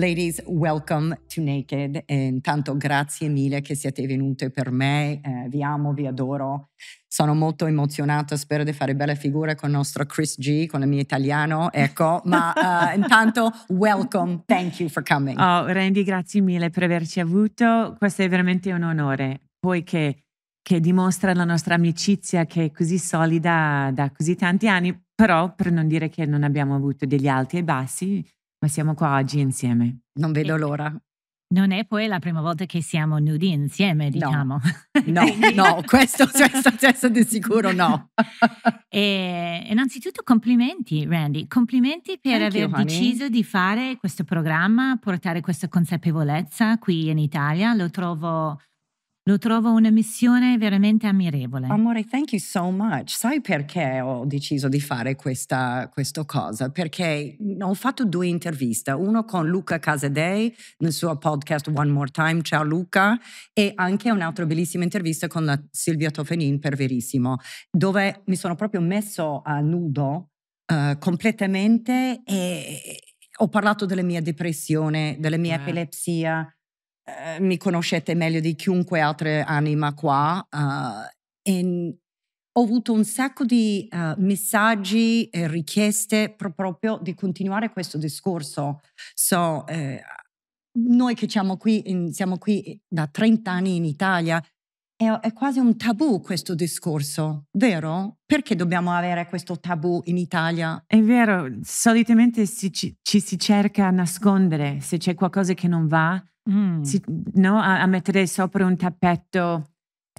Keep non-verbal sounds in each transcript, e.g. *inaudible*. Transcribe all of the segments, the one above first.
Ladies, welcome to Naked e intanto grazie mille che siete venute per me, eh, vi amo, vi adoro, sono molto emozionata, spero di fare belle figure con il nostro Chris G, con il mio italiano, ecco, ma uh, *laughs* intanto welcome, thank you for coming. Oh, Randy, grazie mille per averci avuto, questo è veramente un onore, poiché che dimostra la nostra amicizia che è così solida da così tanti anni, però per non dire che non abbiamo avuto degli alti e bassi, ma siamo qua oggi insieme. Non vedo ecco. l'ora. Non è poi la prima volta che siamo nudi insieme, diciamo. No, *laughs* no, no questo, questo, questo di sicuro no. *laughs* E, innanzitutto complimenti, Randy. Complimenti per Thank aver you, deciso di fare questo programma, portare questa consapevolezza qui in Italia. Lo trovo lo trovo una missione veramente ammirevole. Amore, thank you so much. Sai perché ho deciso di fare questa, questa cosa? Perché ho fatto due interviste, uno con Luca Casadei nel suo podcast One More Time, ciao Luca, e anche un'altra bellissima intervista con Silvia Tofenin per Verissimo, dove mi sono proprio messo a nudo uh, completamente e ho parlato della mia depressione, della mia eh. epilepsia eh, mi conoscete meglio di chiunque altra anima qua uh, eh, e ho avuto un sacco di uh, messaggi e richieste proprio di continuare questo discorso. So, eh, noi che siamo qui, in, siamo qui, da 30 anni in Italia, è, è, quasi un tabù questo discorso, vero? Perché dobbiamo avere questo tabù in Italia? È vero, solitamente si, ci, ci si cerca a nascondere se c'è qualcosa che non va mm. si, no, a, a, mettere sopra un tappeto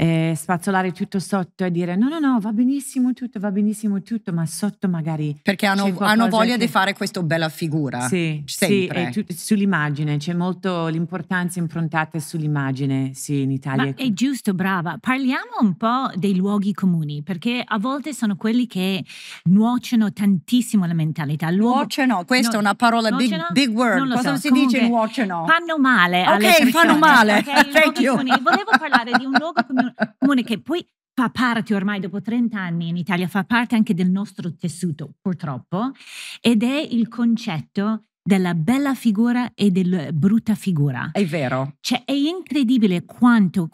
eh, spazzolare tutto sotto e dire no, no, no, va benissimo tutto, va benissimo tutto, ma sotto magari... Perché hanno, hanno voglia che... di fare questa bella figura. Sì, sempre. sì tu, sull'immagine, c'è molto l'importanza improntata sull'immagine, sì, in Italia. Ma è giusto, brava. Parliamo un po' dei luoghi comuni, perché a volte sono quelli che nuociono tantissimo la mentalità. Luogo... Nuociono, questa no, è una parola big, big word. Cosa so. si Comunque, dice nuociono? Fanno male. Ok, fanno male. Okay, Thank you. Volevo parlare di un luogo comune comune che poi fa parte ormai dopo 30 anni in Italia, fa parte anche del nostro tessuto purtroppo, ed è il concetto della bella figura e della brutta figura. È vero. Cioè è incredibile quanto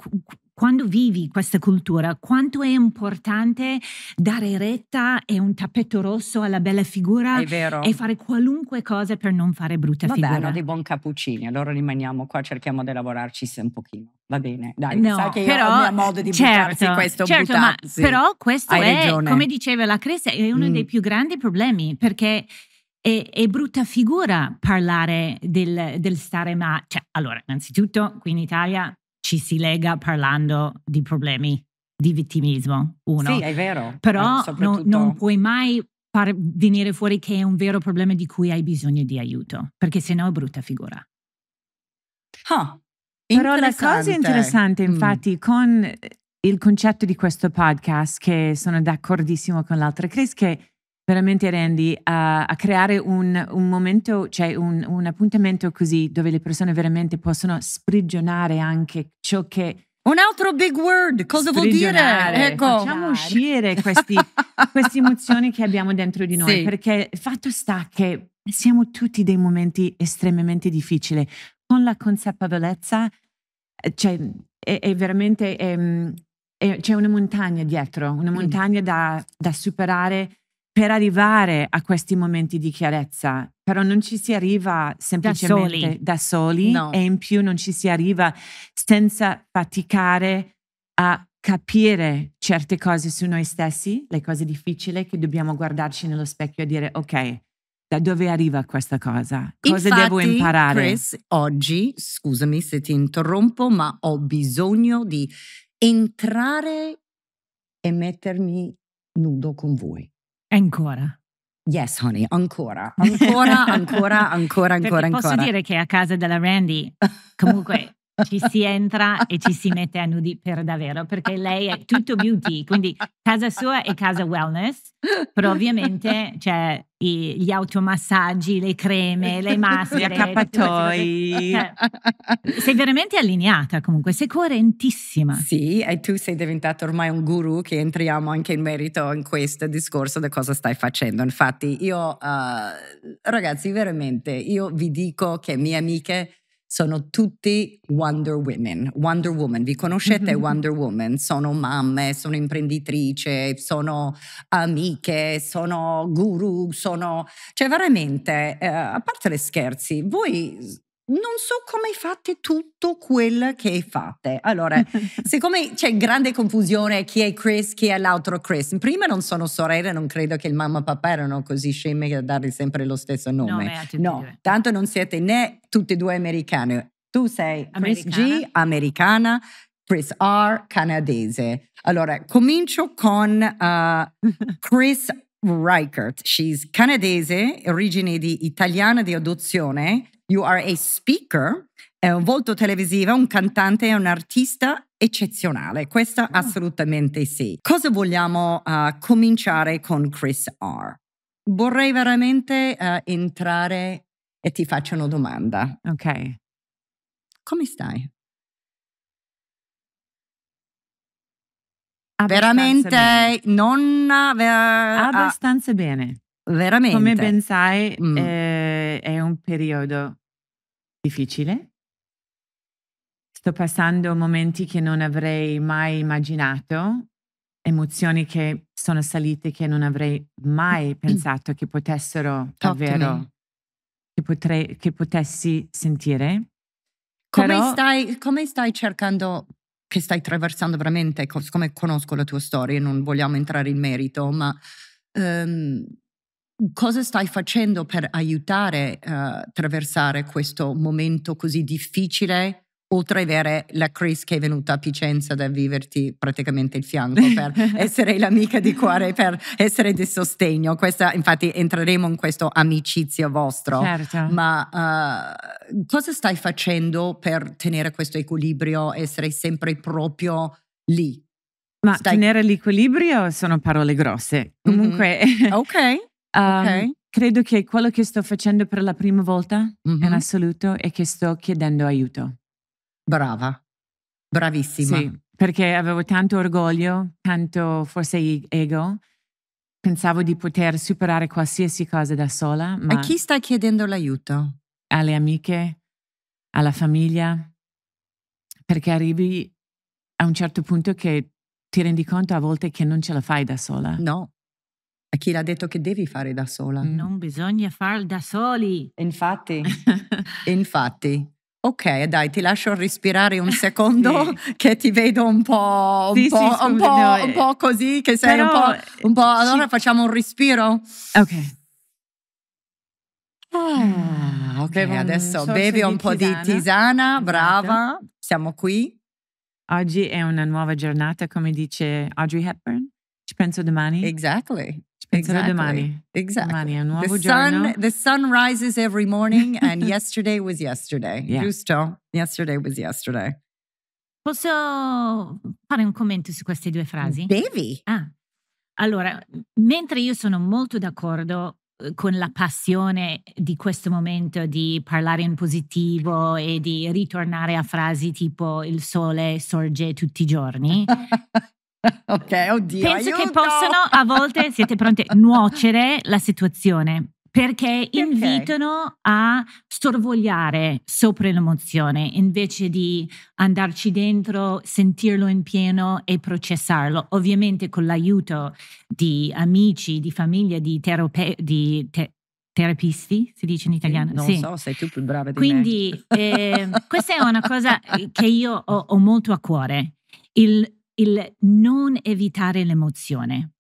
quando vivi questa cultura, quanto è importante dare retta e un tappeto rosso alla bella figura e fare qualunque cosa per non fare brutta Vabbè, figura. Vabbè, hanno dei buon cappuccini, allora rimaniamo qua, cerchiamo di lavorarci un pochino. Va bene, dai, no, sai che però, io ho il mio modo di certo, buttarsi questo certo, Ma, però questo Hai è, ragione. come diceva la Cresa, è uno mm. dei più grandi problemi perché è, è brutta figura parlare del, del stare male. Cioè, allora, innanzitutto qui in Italia ci si lega parlando di problemi di vittimismo, uno. Sì, è vero. Eh, però soprattutto... non, non puoi mai far venire fuori che è un vero problema di cui hai bisogno di aiuto, perché sennò è brutta figura. Huh. Però la cosa interessante, mm. infatti, mm. con eh, il concetto di questo podcast, che sono d'accordissimo con l'altra Chris, che veramente rendi a, eh, a creare un, un, momento, cioè un, un, appuntamento così dove le persone veramente possono sprigionare anche ciò che... Un altro big word, cosa vuol dire? Ecco. Facciamo uscire questi, *laughs* queste emozioni che abbiamo dentro di noi, sì. perché il fatto sta che siamo tutti dei momenti estremamente difficili con la consapevolezza, eh, cioè, è, è veramente è, ehm, è, c'è una montagna dietro, una mm. montagna da, da, superare per arrivare a questi momenti di chiarezza, però non ci si arriva semplicemente da soli, da soli no. e in più non ci si arriva senza faticare a capire certe cose su noi stessi, le cose difficili che dobbiamo guardarci nello specchio e dire ok, da dove arriva questa cosa? Cosa Infatti, devo imparare? Chris, oggi, scusami se ti interrompo, ma ho bisogno di entrare e mettermi nudo con voi. Ancora? Yes, honey, ancora, ancora, ancora, ancora, ancora, *laughs* Perché ancora. Posso dire che a casa della Randy, comunque, *laughs* ci si entra e ci si mette a nudi per davvero, perché lei è tutto beauty, quindi casa sua è casa wellness, però ovviamente c'è cioè, i, gli automassaggi, le creme, le maschere, gli accappatoi. Cioè, sei veramente allineata comunque, sei coerentissima. Sì, e tu sei diventata ormai un guru che entriamo anche in merito in questo discorso di cosa stai facendo. Infatti io, uh, ragazzi, veramente, io vi dico che mie amiche sono tutti Wonder Women. Wonder Woman, vi conoscete mm-hmm. Wonder Woman? Sono mamme, sono imprenditrici, sono amiche, sono guru, sono... Cioè veramente, eh, a parte le scherzi, voi non so come fate tutto quel che fate. Allora, *laughs* siccome c'è grande confusione chi è Chris, chi è l'altro Chris, prima non sono sorelle, non credo che il mamma e papà erano così scemi da dargli sempre lo stesso nome. No, no tanto non siete né tutti e due americani. Tu sei Chris americana. G, americana, Chris R, canadese. Allora, comincio con uh, *laughs* Chris Reichert. She's canadese, origine di italiana di adozione, You are a speaker, è un volto televisivo, un cantante e un artista eccezionale. Questo oh. Ah. assolutamente sì. Cosa vogliamo uh, cominciare con Chris R? Vorrei veramente uh, entrare e ti faccio una domanda. Ok. Come stai? Veramente non... Aver, abbastanza uh, bene. Veramente. Come ben sai, mm. eh, è un periodo difficile. Sto passando momenti che non avrei mai immaginato, emozioni che sono salite che non avrei mai mm. Mm. pensato che potessero Talk davvero, che, potrei, che potessi sentire. Come, Però, stai, come stai cercando che stai attraversando veramente, come conosco la tua storia, non vogliamo entrare in merito, ma um, Cosa stai facendo per aiutare a uh, eh, attraversare questo momento così difficile? Oltre a avere la Chris che è venuta a Picenza da viverti praticamente il fianco *laughs* per essere l'amica di cuore, per essere di sostegno. Questa, infatti, entreremo in questo amicizia vostro. Certo. Ma uh, cosa stai facendo per tenere questo equilibrio, essere sempre proprio lì? Ma Stai... tenere l'equilibrio sono parole grosse. Mhm. Comunque, mm-hmm. okay. *laughs* Um, okay. Ehm, credo che quello che sto facendo per la prima volta mm-hmm. in mhm. assoluto è che sto chiedendo aiuto. Brava, bravissima. Sì, perché avevo tanto orgoglio, tanto forse ego. Pensavo di poter superare qualsiasi cosa da sola. Ma A chi stai chiedendo l'aiuto? Alle amiche, alla famiglia, perché arrivi a un certo punto che ti rendi conto a volte che non ce la fai da sola. No. A chi l'ha detto che devi fare da sola? Mm. Non bisogna farlo da soli. Infatti, *laughs* infatti. Ok, dai, ti lascio respirare un *laughs* secondo sì. che ti vedo un po', un, sì, po', sì, un, po', no, un eh, po', così, che sei un po', un po'... Allora facciamo un respiro. Ok. Ah, ok, Bevo adesso bevi un po' tisana. di tisana, esatto. brava, siamo qui. Oggi è una nuova giornata, come dice Audrey Hepburn. Ci penso domani. Exactly. Exactly. domani. Exactly. Domani è un nuovo the giorno. Sun, the sun rises every morning and *laughs* yesterday was yesterday. Yeah. Giusto? Yesterday was yesterday. Posso fare un commento su queste due frasi? Devi. Ah. Allora, mentre io sono molto d'accordo eh, con la passione di questo momento di parlare in positivo e di ritornare a frasi tipo il sole sorge tutti i giorni, *laughs* *laughs* ok, oddio. Penso aiuto. che possano a volte, *laughs* siete pronti, nuocere la situazione perché invitano a sorvogliare sopra l'emozione invece di andarci dentro, sentirlo in pieno e processarlo. Ovviamente con l'aiuto di amici, di famiglia, di, terape- terapisti, si dice in italiano. Non sì. so, sei tu più brava di Quindi, me. Quindi eh, questa è una cosa che io ho, ho molto a cuore. Il il non evitare l'emozione,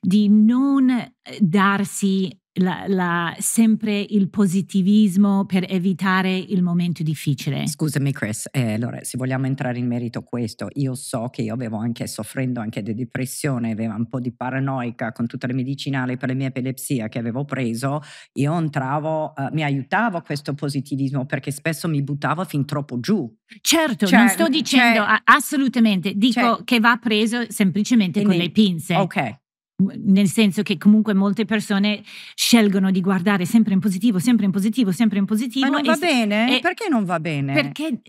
di non eh, darsi la, la, sempre il positivismo per evitare il momento difficile. Scusami Chris, eh, allora se vogliamo entrare in merito a questo, io so che io avevo anche, soffrendo anche di depressione, avevo un po' di paranoica con tutte le medicinali per la mia epilepsia che avevo preso, io entravo, eh, mi aiutavo questo positivismo perché spesso mi buttavo fin troppo giù. Certo, cioè, non sto dicendo cioè, assolutamente, dico cioè, che va preso semplicemente con le pinze. Ok, Mhmm, nel senso che comunque molte persone scelgono di guardare sempre in positivo, sempre in positivo, sempre in positivo. Ma non va bene? perché non va bene? Perché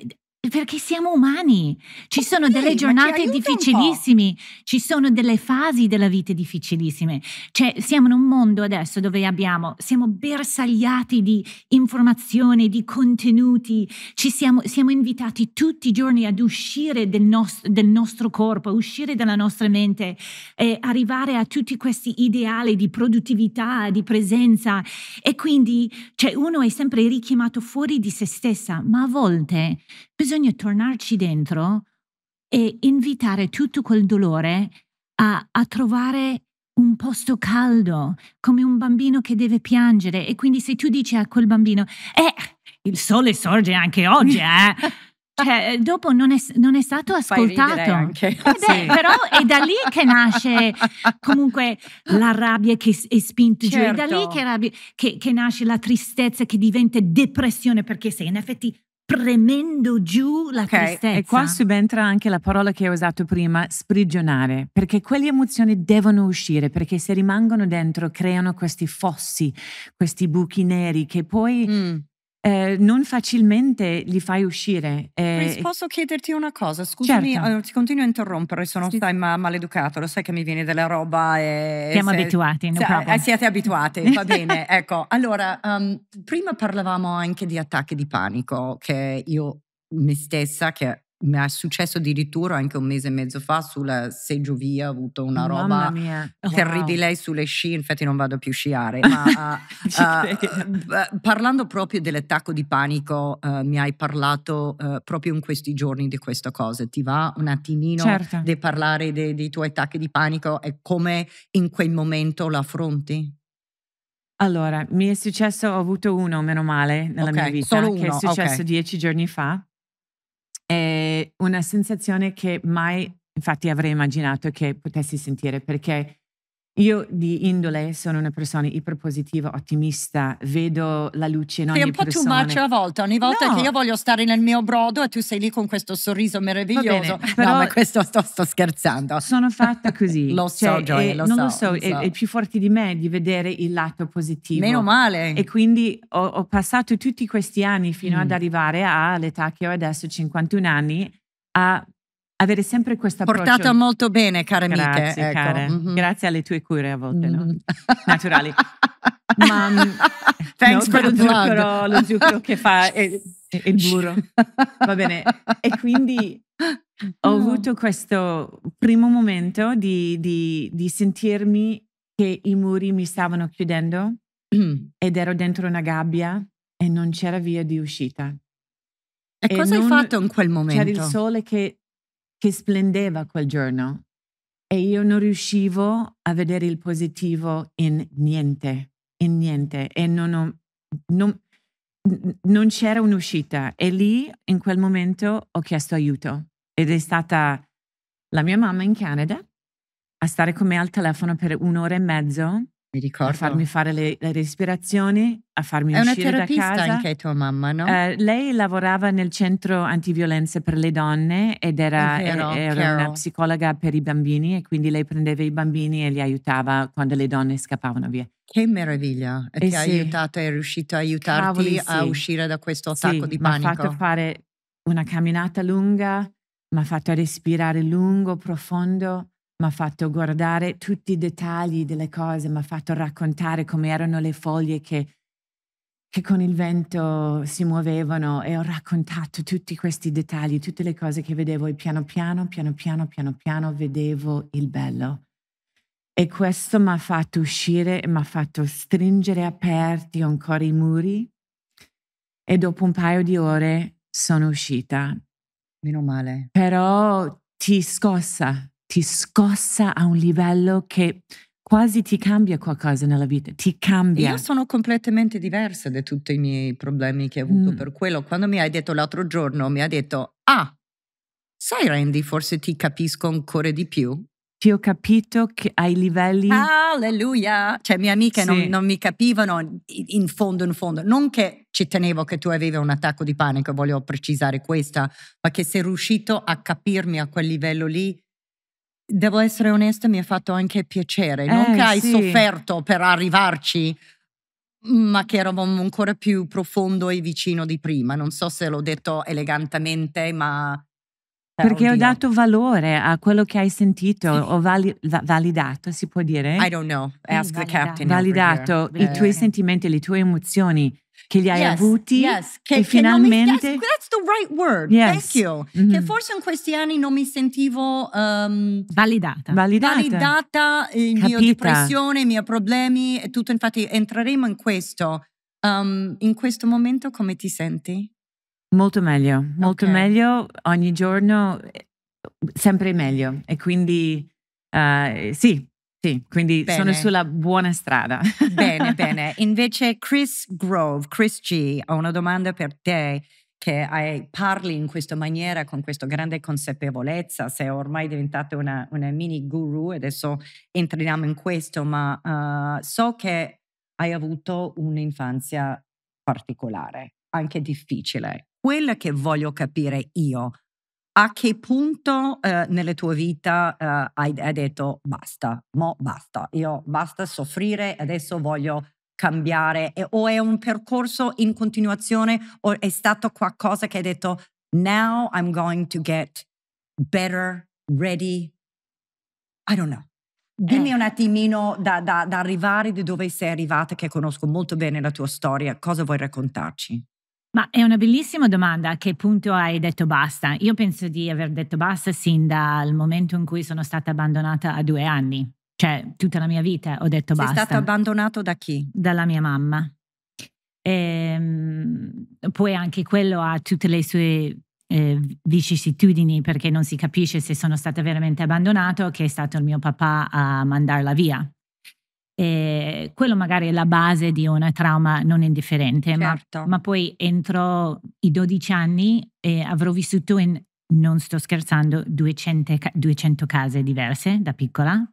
perché siamo umani. Ci sono okay, delle giornate difficilissime, ci sono delle fasi della vita difficilissime. Cioè, siamo in un mondo adesso dove abbiamo, siamo bersagliati di informazioni, di contenuti, siamo, siamo, invitati tutti i giorni ad uscire del, nost- del nostro corpo, uscire dalla nostra mente, eh, arrivare a tutti questi ideali di produttività, di presenza. E quindi cioè, uno è sempre richiamato fuori di se stessa, ma a volte bisogna bisogna tornarci dentro e invitare tutto quel dolore a, a trovare un posto caldo, come un bambino che deve piangere. E quindi se tu dici a quel bambino, eh, il sole sorge anche oggi, eh. *laughs* Cioè, dopo non è, non è stato ascoltato. Eh beh, sì. Però è da lì che nasce comunque la rabbia che è spinta certo. giù, è da lì certo. che, rabbia, che, che nasce la tristezza che diventa depressione, perché se in effetti premendo giù la okay, tristezza. E qua subentra anche la parola che ho usato prima, sprigionare, perché quelle emozioni devono uscire, perché se rimangono dentro creano questi fossi, questi buchi neri che poi mm eh, non facilmente li fai uscire. Eh, posso chiederti una cosa? Scusami, certo. ti continuo a interrompere, sono sì. stai ma- maleducato, lo sai che mi viene della roba e... Siamo se, abituati, no se, eh, Siete abituati, va *laughs* bene. Ecco, allora, um, prima parlavamo anche di attacchi di panico, che io me stessa, che mi è successo addirittura anche un mese e mezzo fa sulla seggiovia, ho avuto una roba terribile wow. sulle sci, infatti non vado più a sciare, *laughs* ma uh, parlando proprio dell'attacco di panico, uh, mi hai parlato proprio in questi giorni di questa cosa, ti va un attimino certo. di parlare dei, dei tuoi attacchi di panico e come in quel momento lo affronti? Allora, mi è successo, ho avuto uno, meno male, nella okay, mia vita, Solo che è successo okay. dieci giorni fa una sensazione che mai infatti avrei immaginato che potessi sentire perché io di indole sono una persona iperpositiva, ottimista, vedo la luce in ogni persona. Sei un po' persona. too much a volte, ogni volta no. che io voglio stare nel mio brodo e tu sei lì con questo sorriso meraviglioso. Bene, no, ma questo sto, sto, scherzando. Sono fatta così. *laughs* lo cioè, so, Joy, eh, lo non so. lo so, lo è, so. è, più forte di me di vedere il lato positivo. Meno male. E quindi ho, ho passato tutti questi anni fino mm. ad arrivare all'età che ho adesso, 51 anni, a avere sempre questa Portata molto bene, cara amiche. Grazie, ecco. care. Mm-hmm. Grazie alle tue cure a volte, mm-hmm. no? Naturali. *laughs* Ma, mm, Thanks no, for the zucchero, lo zucchero che fa *laughs* è, è il burro. Va bene. E quindi ho no. Mm. avuto questo primo momento di, di, di, sentirmi che i muri mi stavano chiudendo mm. ed ero dentro una gabbia e non c'era via di uscita. E, e cosa hai fatto in quel momento? C'era il sole che, che splendeva quel giorno e io non riuscivo a vedere il positivo in niente, in niente. E non, ho, non, non c'era un'uscita. E lì, in quel momento, ho chiesto aiuto. Ed è stata la mia mamma in Canada a stare con me al telefono per un'ora e mezzo mi ricordo. A farmi fare le, le respirazioni, a farmi è uscire da casa. È una terapista anche tua mamma, no? Eh, lei lavorava nel centro antiviolenza per le donne ed era, vero, eh, era una psicologa per i bambini e quindi lei prendeva i bambini e li aiutava quando le donne scappavano via. Che meraviglia! E eh ti sì. ha aiutato, è riuscito a aiutarti Cavoli, sì. a uscire da questo attacco sì, di panico. Mi ha fatto fare una camminata lunga, mi ha fatto respirare lungo, profondo mi ha fatto guardare tutti i dettagli delle cose, mi ha fatto raccontare come erano le foglie che, che, con il vento si muovevano e ho raccontato tutti questi dettagli, tutte le cose che vedevo e piano piano, piano piano, piano piano vedevo il bello. E questo mi ha fatto uscire, e mi ha fatto stringere aperti ancora i muri e dopo un paio di ore sono uscita. Meno male. Però ti scossa, ti scossa a un livello che quasi ti cambia qualcosa nella vita, ti cambia. Io sono completamente diversa da tutti i miei problemi che ho avuto mm. per quello. Quando mi hai detto l'altro giorno, mi ha detto, ah, sai Randy, forse ti capisco ancora di più. Ti ho capito che ai livelli... Alleluia! Cioè, mie amiche sì. non, non, mi capivano in fondo, in fondo. Non che ci tenevo che tu avevi un attacco di panico, voglio precisare questa, ma che sei riuscito a capirmi a quel livello lì devo essere onesta, mi ha fatto anche piacere. Non eh, che hai sì. sofferto per arrivarci, ma che eravamo ancora più profondo e vicino di prima. Non so se l'ho detto elegantemente, ma... Cioè, Perché oddio. ho dato valore a quello che hai sentito, sì. ho vali- validato, si può dire? I don't know, ask eh, the captain. Validato i tuoi eh. sentimenti, le tue emozioni che li hai yes, avuti yes, che, e che finalmente... Mi, yes, that's the right word, yes. thank you. Mm-hmm. Che forse in questi anni non mi sentivo... Um, validata. Validata. Validata, il mio depressione, i miei problemi e tutto. Infatti entreremo in questo. Um, in questo momento come ti senti? Molto meglio, molto okay. meglio. Ogni giorno eh, sempre meglio. E quindi... Uh, sì, sì, quindi bene. sono sulla buona strada. *laughs* bene, bene. Invece Chris Grove, Chris G, ho una domanda per te che hai, parli in questa maniera, con questa grande consapevolezza, sei ormai diventata una, una mini guru, adesso entriamo in questo, ma uh, so che hai avuto un'infanzia particolare, anche difficile. Quella che voglio capire io, a che punto eh, nella tua vita eh, hai, hai, detto basta, mo basta, io basta soffrire, adesso voglio cambiare e, o è un percorso in continuazione o è stato qualcosa che hai detto now I'm going to get better, ready, I don't know. Dimmi eh. un attimino da, da, da arrivare di dove sei arrivata, che conosco molto bene la tua storia, cosa vuoi raccontarci? Ma è una bellissima domanda. A che punto hai detto basta? Io penso di aver detto basta sin dal momento in cui sono stata abbandonata a due anni. Cioè, tutta la mia vita ho detto Sei basta. Sei stato abbandonato da chi? Dalla mia mamma. E, ehm, poi anche quello ha tutte le sue eh, vicissitudini perché non si capisce se sono stata veramente abbandonata o che è stato il mio papà a mandarla via eh, quello magari è la base di una trauma non indifferente, certo. ma, ma, poi entro i 12 anni eh, avrò vissuto in, non sto scherzando, 200, 200 case diverse da piccola.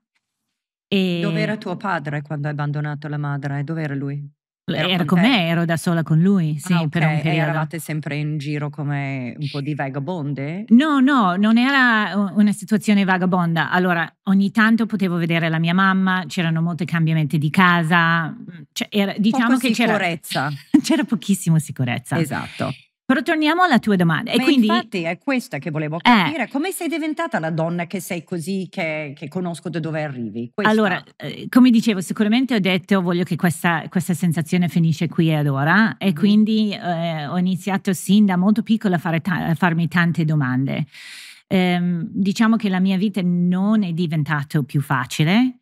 E... Dove era tuo padre quando hai abbandonato la madre? Dove era lui? Era con, me, ero da sola con lui, sì, ah, okay. per un periodo. E eravate sempre in giro come un po' di vagabonde? No, no, non era una situazione vagabonda. Allora, ogni tanto potevo vedere la mia mamma, c'erano molti cambiamenti di casa, mm, cioè era, diciamo Poco che sicurezza. c'era sicurezza. *laughs* c'era pochissimo sicurezza. Esatto. Però torniamo alla tua domanda. E Ma quindi, infatti è questa che volevo capire. Eh, come sei diventata la donna che sei così, che, che conosco da dove arrivi? Questa. Allora, eh, come dicevo, sicuramente ho detto voglio che questa, questa sensazione finisce qui ed ora e mm. quindi eh, ho iniziato sin da molto piccola a, ta- a farmi tante domande. Ehm, diciamo che la mia vita non è diventata più facile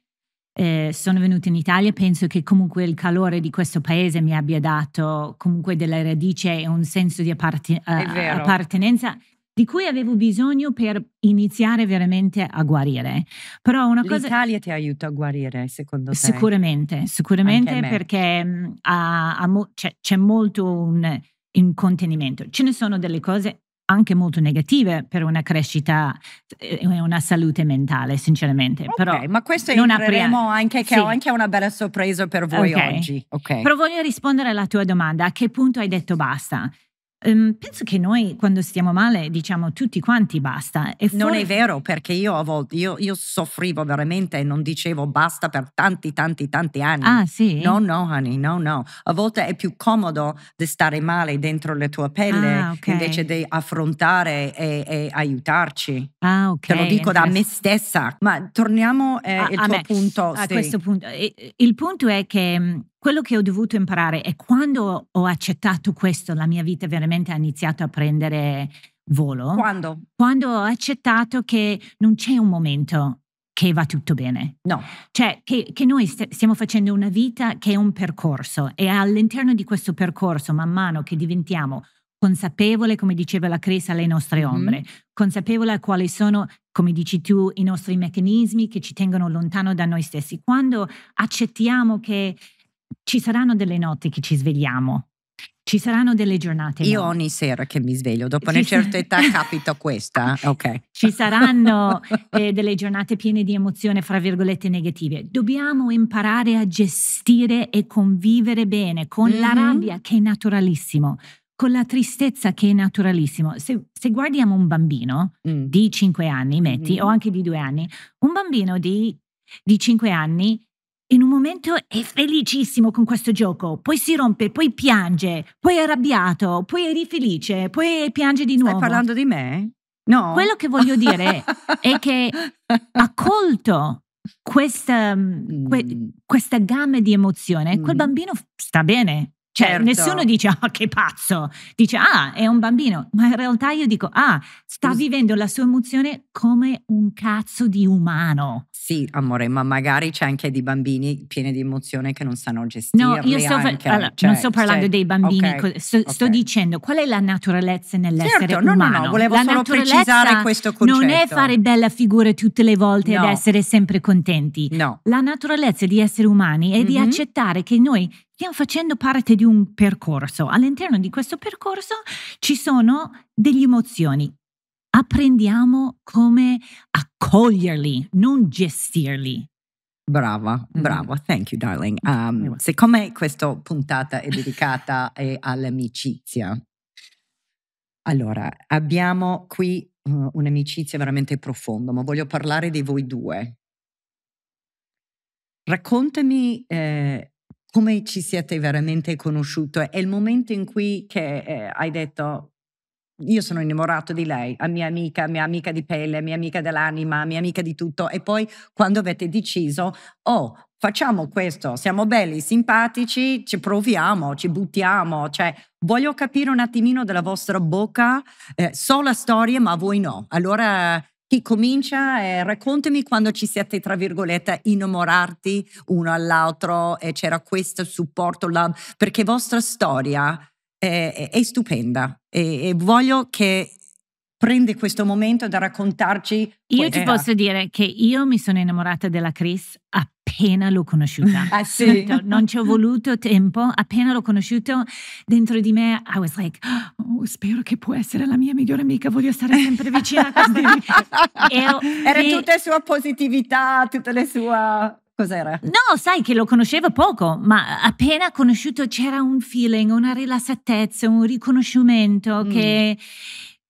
eh, sono venuta in Italia e penso che comunque il calore di questo paese mi abbia dato comunque della radice e un senso di apparte- eh, appartenenza di cui avevo bisogno per iniziare veramente a guarire. Però una cosa... L'Italia ti aiuta a guarire, secondo te? Sicuramente, sicuramente perché mm, ha, ha mo- c'è, c'è, molto un, un, contenimento. Ce ne sono delle cose anche molto negative per una crescita eh, e una salute mentale, sinceramente. Okay, Però ma questo non apriremo anche che sì. ho anche una bella sorpresa per voi okay. oggi. Okay. Però voglio rispondere alla tua domanda, a che punto hai detto basta? Um, penso che noi quando stiamo male diciamo tutti quanti basta. E non è vero perché io a volte io, io, soffrivo veramente e non dicevo basta per tanti tanti tanti anni. Ah sì? No no honey, no no. A volte è più comodo di stare male dentro la tua pelle ah, okay. invece di affrontare e, e, aiutarci. Ah ok. Te lo dico da me stessa. Ma torniamo eh, a, a, me. Punto, a sì. questo punto. Il punto è che mm, quello che ho dovuto imparare è quando ho accettato questo, la mia vita veramente ha iniziato a prendere volo. Quando? Quando ho accettato che non c'è un momento che va tutto bene. No. Cioè che, che noi st- stiamo facendo una vita che è un percorso e all'interno di questo percorso, man mano che diventiamo consapevole, come diceva la Cris, alle nostre mm-hmm. ombre, mm consapevole a quali sono, come dici tu, i nostri meccanismi che ci tengono lontano da noi stessi. Quando accettiamo che ci saranno delle notti che ci svegliamo, ci saranno delle giornate. Io no. ogni sera che mi sveglio, dopo ci una certa età capita questa. Eh? Okay. *laughs* Ci saranno eh, delle giornate piene di emozioni, fra virgolette, negative. Dobbiamo imparare a gestire e convivere bene con mm-hmm. la rabbia, che è naturalissimo, con la tristezza, che è naturalissimo. Se, se guardiamo un bambino mm. di 5 anni, metti, mm-hmm. o anche di 2 anni, un bambino di, di 5 anni in un momento è felicissimo con questo gioco, poi si rompe, poi piange, poi è arrabbiato, poi è rifelice, poi piange di nuovo. Stai parlando di me? No. Quello che voglio dire è *laughs* che ha colto questa, mm, que, mm. questa gamma di emozione, quel mm-hmm. bambino sta bene, cioè, certo. nessuno dice, ah, oh, che pazzo, dice, ah, è un bambino, ma in realtà io dico, ah, sta Scusi. vivendo la sua emozione come un cazzo di umano. Sì, amore, ma magari c'è anche dei bambini pieni di emozione che non sanno gestire. No, io sto, anche, allora, cioè, non sto parlando cioè, dei bambini, okay, sto, okay. sto, dicendo qual è la naturalezza nell'essere certo, umano. No, no, no, volevo la solo precisare questo concetto. Non è fare bella figura tutte le volte no. ed essere sempre contenti. No. La naturalezza di essere umani è mm -hmm. di mhm. accettare che noi stiamo facendo parte di un percorso. All'interno di questo percorso ci sono delle emozioni. Apprendiamo come accoglierli, non gestirli. Brava, mm-hmm. brava, thank you darling. Um, siccome questa puntata è dedicata *laughs* all'amicizia, allora abbiamo qui uh, un'amicizia veramente profonda, ma voglio parlare di voi due. Raccontami eh, come ci siete veramente conosciuto? È il momento in cui che, eh, hai detto io sono innamorato di lei, a mia amica, mia amica di pelle, mia amica dell'anima, mia amica di tutto. E poi quando avete deciso, oh, facciamo questo, siamo belli, simpatici, ci proviamo, ci buttiamo. Cioè, voglio capire un attimino della vostra bocca, eh, so la storia, ma voi no. Allora chi comincia? Eh, raccontami quando ci siete, tra virgolette, innamorati uno all'altro e c'era questo supporto, lab, perché vostra storia è, è stupenda e, e voglio che prendi questo momento da raccontarci. Io ti era. posso dire che io mi sono innamorata della Chris a appena l'ho conosciuta. *laughs* Ah, sì. Certo, non ci ho voluto tempo, appena l'ho conosciuto, dentro di me I was like, oh, spero che può essere la mia migliore amica, voglio stare sempre vicina a questa *laughs* Era e... tutta la sua positività, tutta la sua cos'era? No, sai che lo conoscevo poco, ma appena conosciuto c'era un feeling, una rilassatezza, un riconoscimento mm. che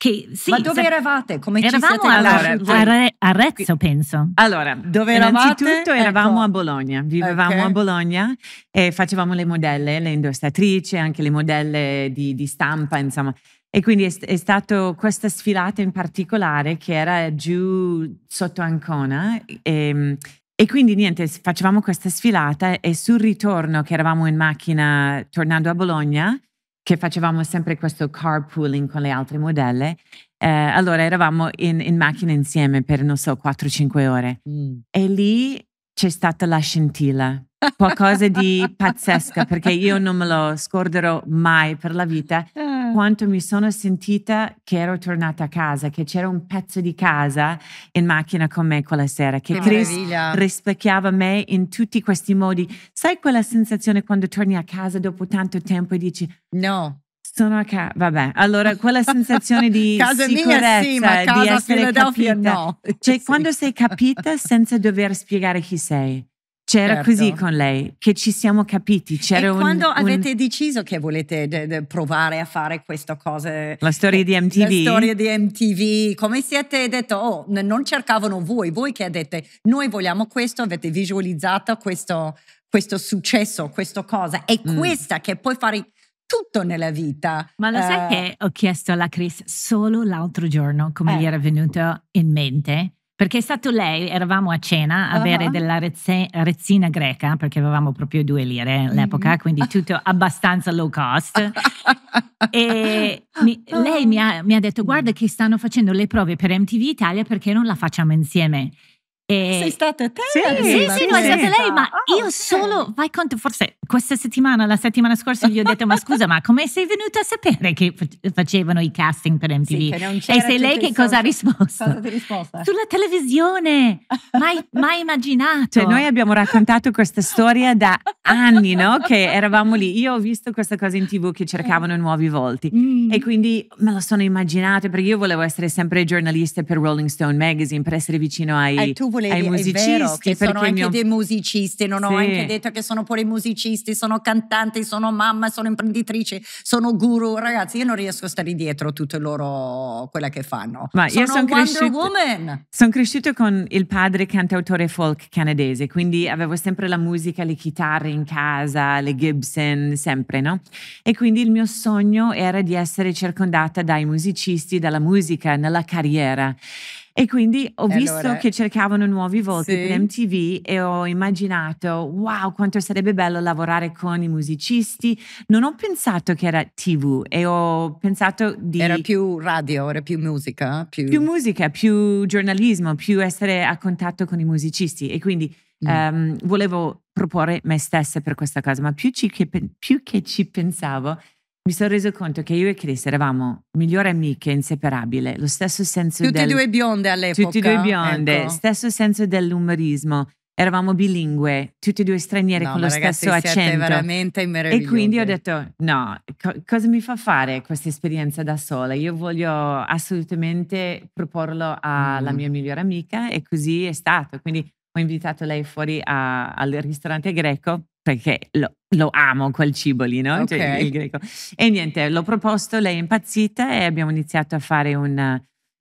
che, sì, Ma dove se... eravate? Come eravamo ci siete a, a, a Arezzo, penso. Allora, dove eravate? Innanzitutto ecco. eravamo ecco. a Bologna, vivevamo okay. a Bologna e facevamo le modelle, le indossatrici, anche le modelle di, di stampa, insomma. E quindi è, è stata questa sfilata in particolare che era giù sotto Ancona. E, ehm, e quindi niente, facevamo questa sfilata e sul ritorno che eravamo in macchina tornando a Bologna, che facevamo sempre questo carpooling con le altre modelle. Eh, allora eravamo in, in, macchina insieme per, non so, 4-5 ore. Mm. E lì c'è stata la scintilla qualcosa di pazzesca perché io non me lo scorderò mai per la vita eh. quanto mi sono sentita che ero tornata a casa, che c'era un pezzo di casa in macchina con me quella sera, che, che Chris meraviglia. rispecchiava me in tutti questi modi. Sai quella sensazione quando torni a casa dopo tanto tempo e dici no, sono a casa, vabbè, allora quella sensazione di *laughs* casa sicurezza, sì, di essere capita, no. cioè *laughs* sì. quando sei capita senza dover spiegare chi sei. C'era certo. così con lei, che ci siamo capiti. C'era e un, quando avete un... deciso che volete de, de provare a fare questa cosa? La storia eh, di MTV? La storia di eh, MTV. Come siete detto, oh, non cercavano voi, voi che avete, noi vogliamo questo, avete visualizzato questo, questo successo, questa cosa. È mm. questa che puoi fare tutto nella vita. Ma lo sai eh. che ho chiesto alla Chris solo l'altro giorno come eh. gli era venuto in mente? Perché è stato lei, eravamo a cena a uh-huh. bere della rezze, rezzina greca, perché avevamo proprio due lire all'epoca, mm-hmm. quindi tutto abbastanza low cost. *laughs* e mi, lei mi ha, mi ha detto: Guarda, mm. che stanno facendo le prove per MTV Italia perché non la facciamo insieme. E... Sei stata te? Sì, sì, sì, ma è stata lei, ma oh, io okay. solo, vai conto, forse questa settimana, la settimana scorsa gli ho detto, ma scusa, ma come sei venuta a sapere che facevano i casting per MTV? Sì, e se lei che cosa ha risposto? Cosa Sulla televisione, mai, mai immaginato. Cioè, noi abbiamo raccontato questa storia da anni, no? Che eravamo lì, io ho visto questa cosa in tv che cercavano nuovi volti mm. e quindi me lo sono immaginato perché io volevo essere sempre giornalista per Rolling Stone Magazine, per essere vicino ai volevi, ai musicisti, è vero che sono anche mio... dei musicisti, non sì. ho anche detto che sono pure musicisti, sono cantanti, sono mamma, sono imprenditrice, sono guru, ragazzi io non riesco a stare dietro tutte loro, quella che fanno. Ma sono io sono cresciuta, Woman! Sono cresciuta con il padre cantautore folk canadese, quindi avevo sempre la musica, le chitarre in casa, le Gibson, sempre, no? E quindi il mio sogno era di essere circondata dai musicisti, dalla musica, nella carriera. E quindi ho visto allora, che cercavano nuovi volti sì. per MTV e ho immaginato, wow, quanto sarebbe bello lavorare con i musicisti. Non ho pensato che era TV e ho pensato di... Era più radio, era più musica. Più, più musica, più giornalismo, più essere a contatto con i musicisti. E quindi mm. um, volevo proporre me stessa per questa cosa, ma più, ci, più che ci pensavo, mi sono reso conto che io e Chris eravamo migliori amiche, inseparabili, lo stesso senso Tutte del... Tutte e due bionde all'epoca. Tutte e due bionde, ecco. stesso senso dell'umorismo. Eravamo bilingue, tutti e due straniere no, con lo ragazzi, stesso accento. veramente meravigliosi. E quindi ho detto: no, co- cosa mi fa fare questa esperienza da sola? Io voglio assolutamente proporlo alla mm. mia migliore amica, e così è stato. Quindi ho invitato lei fuori a, al ristorante greco perché lo, lo, amo quel cibo lì, no? Cioè, okay. Cioè, il greco. E niente, l'ho proposto, lei è impazzita e abbiamo iniziato a fare un,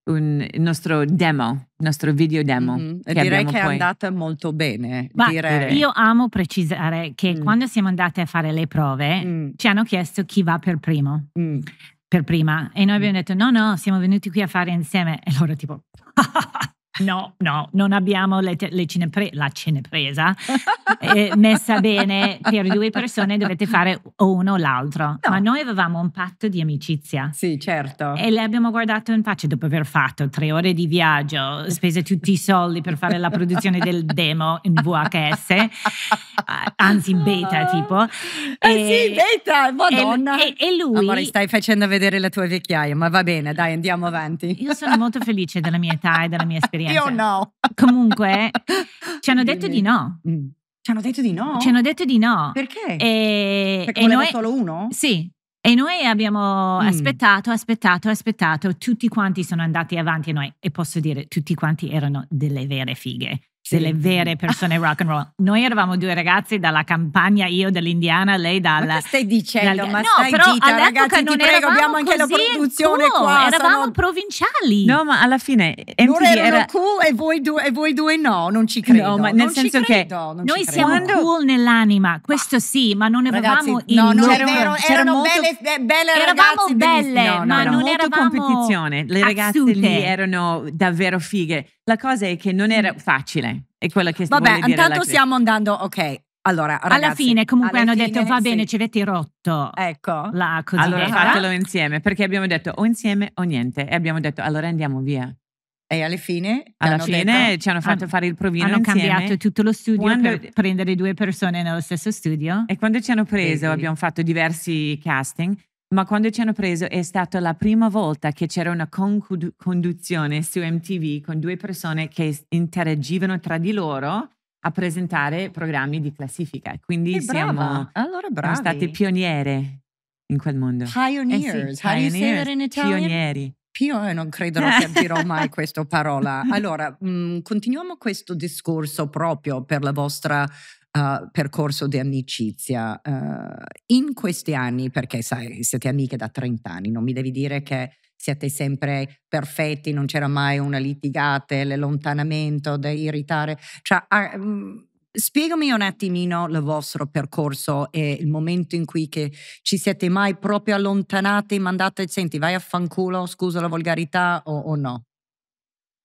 un nostro demo, il nostro video demo. Mm-hmm. Che direi che poi... è andata molto bene. Ma direi. Io amo precisare che mm. quando siamo andate a fare le prove mm. ci hanno chiesto chi va per primo. Mm. Per prima e noi mm. abbiamo detto no no siamo venuti qui a fare insieme e loro tipo *laughs* No, no, non abbiamo le, le cinepre- la cinepresa eh, messa bene per due persone, dovete fare o uno o l'altro. No. Ma noi avevamo un patto di amicizia. Sì, certo. E le abbiamo guardato in faccia dopo aver fatto tre ore di viaggio, spese tutti i soldi per fare la produzione del demo in VHS, anzi beta ah. tipo. Eh e, sì, beta, madonna. E, e, lui... Amore, stai facendo vedere la tua vecchiaia, ma va bene, dai, andiamo avanti. Io sono molto felice della mia età e della mia esperienza esperienza. Io no. *laughs* Comunque, ci hanno detto di no. Mm. Ci hanno detto di no? Ci hanno detto di no. Perché? E, Perché cioè, e solo uno? Sì. E noi abbiamo mm. aspettato, aspettato, aspettato. Tutti quanti sono andati avanti e noi, e posso dire, tutti quanti erano delle vere fighe sì. delle vere persone rock and roll. Noi eravamo due ragazzi dalla campagna, io dell'Indiana, lei dalla. Ma che stai dicendo? Dal, ma stai però zitta, ragazzi, ti prego, abbiamo anche la produzione cool, qua. Eravamo sono... provinciali. No, ma alla fine MTV Loro erano era... cool e voi, due, e voi due no, non ci credo. No, ma nel senso che credo, noi siamo Quando... cool nell'anima, questo sì, ma non eravamo ragazzi, in no, non c'era, c'era, c'era molto... belle, belle ragazze, belle, no, no, ma non eravamo. molto competizione. Le ragazze lì erano davvero fighe la cosa è che non era mm. facile, è quello che Vabbè, intanto stiamo andando, ok. Allora, ragazzi, alla fine comunque alla hanno fine, detto va sì. bene, ci avete rotto. Ecco. La cosiddetta. Allora fatelo insieme, perché abbiamo detto o insieme o niente e abbiamo detto allora andiamo via. E alla fine? Alla fine detto, ci hanno fatto hanno, ah, fare il provino Hanno insieme. cambiato tutto lo studio quando, per prendere due persone nello stesso studio. E quando ci hanno preso sì, sì. abbiamo fatto diversi casting ma quando ci hanno preso è stata la prima volta che c'era una conduzione su MTV con due persone che interagivano tra di loro a presentare programmi di classifica. Quindi e siamo, brava. allora siamo state pioniere in quel mondo. Pioneers. Eh sì, How pioneers. do you say that in Italian? Pionieri. Io eh, non credo che dirò *laughs* mai questa parola. Allora, mh, mm, continuiamo questo discorso proprio per la vostra uh, percorso di amicizia uh, in questi anni, perché sai, siete amiche da 30 anni, non mi devi dire che siete sempre perfetti, non c'era mai una litigata, l'allontanamento, da irritare. Cioè, uh, spiegami un attimino il vostro percorso e il momento in cui ci siete mai proprio allontanati, mandate, senti, vai a fanculo, scusa la volgarità o, o no?